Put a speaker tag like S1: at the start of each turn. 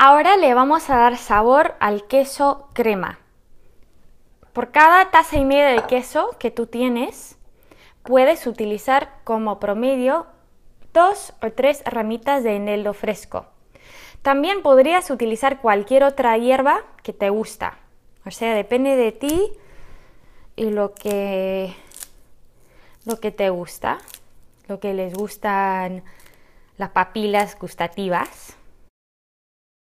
S1: Ahora le vamos a dar sabor al queso crema. Por cada taza y media de queso que tú tienes, puedes utilizar como promedio dos o tres ramitas de eneldo fresco. También podrías utilizar cualquier otra hierba que te gusta. O sea, depende de ti y lo que, lo que te gusta, lo que les gustan las papilas gustativas.